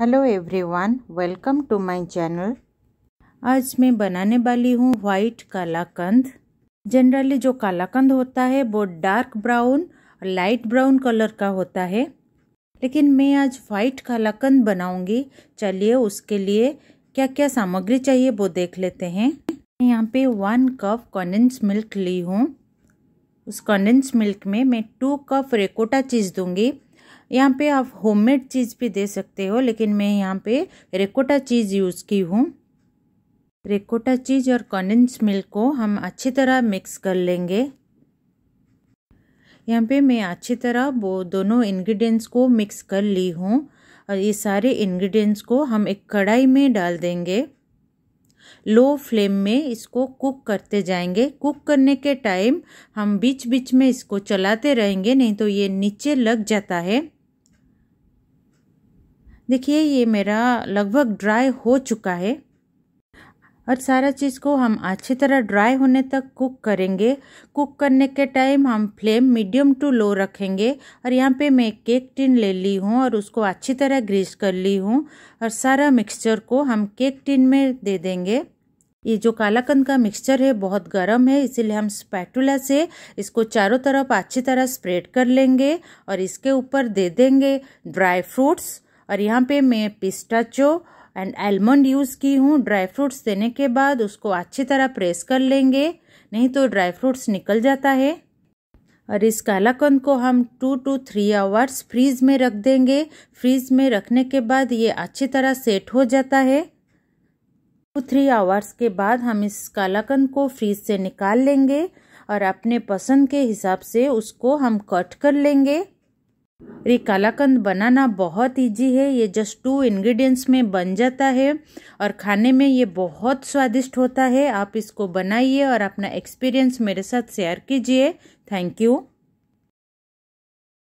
hello everyone welcome to my channel आज मैं बनाने वाली हूँ वाइट कालाकंद जनरली जो कालाकंद होता है वो डार्क ब्राउन और लाइट ब्राउन कलर का होता है लेकिन मैं आज वाइट कालाकंद बनाऊंगी चलिए उसके लिए क्या क्या सामग्री चाहिए वो देख लेते हैं मैं यहाँ पे वन कप कॉन्डेंस मिल्क ली हूँ उस कॉन्डेंस मिल्क में मैं टू कप रेकोटा चीज़ दूँगी यहाँ पे आप होममेड चीज़ भी दे सकते हो लेकिन मैं यहाँ पे रेकोटा चीज़ यूज़ की हूँ रेकोटा चीज़ और कॉन्डेंस मिल्क को हम अच्छी तरह मिक्स कर लेंगे यहाँ पे मैं अच्छी तरह वो दोनों इंग्रेडिएंट्स को मिक्स कर ली हूँ और ये सारे इंग्रेडिएंट्स को हम एक कढ़ाई में डाल देंगे लो फ्लेम में इसको कुक करते जाएंगे कुक करने के टाइम हम बीच बीच में इसको चलाते रहेंगे नहीं तो ये नीचे लग जाता है देखिए ये मेरा लगभग ड्राई हो चुका है और सारा चीज़ को हम अच्छी तरह ड्राई होने तक कुक करेंगे कुक करने के टाइम हम फ्लेम मीडियम टू लो रखेंगे और यहाँ पे मैं केक टिन ले ली हूँ और उसको अच्छी तरह ग्रीस कर ली हूँ और सारा मिक्सचर को हम केक टिन में दे देंगे ये जो कालाकंद का मिक्सचर है बहुत गर्म है इसीलिए हम स्पैटुला से इसको चारों तरफ अच्छी तरह स्प्रेड कर लेंगे और इसके ऊपर दे देंगे ड्राई फ्रूट्स और यहाँ पे मैं पिस्टाचो एंड आलमंड यूज़ की हूँ ड्राई फ्रूट्स देने के बाद उसको अच्छी तरह प्रेस कर लेंगे नहीं तो ड्राई फ्रूट्स निकल जाता है और इस कालाकंद को हम two to three hours fridge में रख देंगे फ्रीज में रखने के बाद ये अच्छी तरह सेट हो जाता है टू थ्री आवर्स के बाद हम इस कालाकंद को फ्रीज से निकाल लेंगे और अपने पसंद के हिसाब से उसको हम कट कर लेंगे ये कालाकंद बनाना बहुत इजी है ये जस्ट टू इंग्रेडिएंट्स में बन जाता है और खाने में ये बहुत स्वादिष्ट होता है आप इसको बनाइए और अपना एक्सपीरियंस मेरे साथ शेयर कीजिए थैंक यू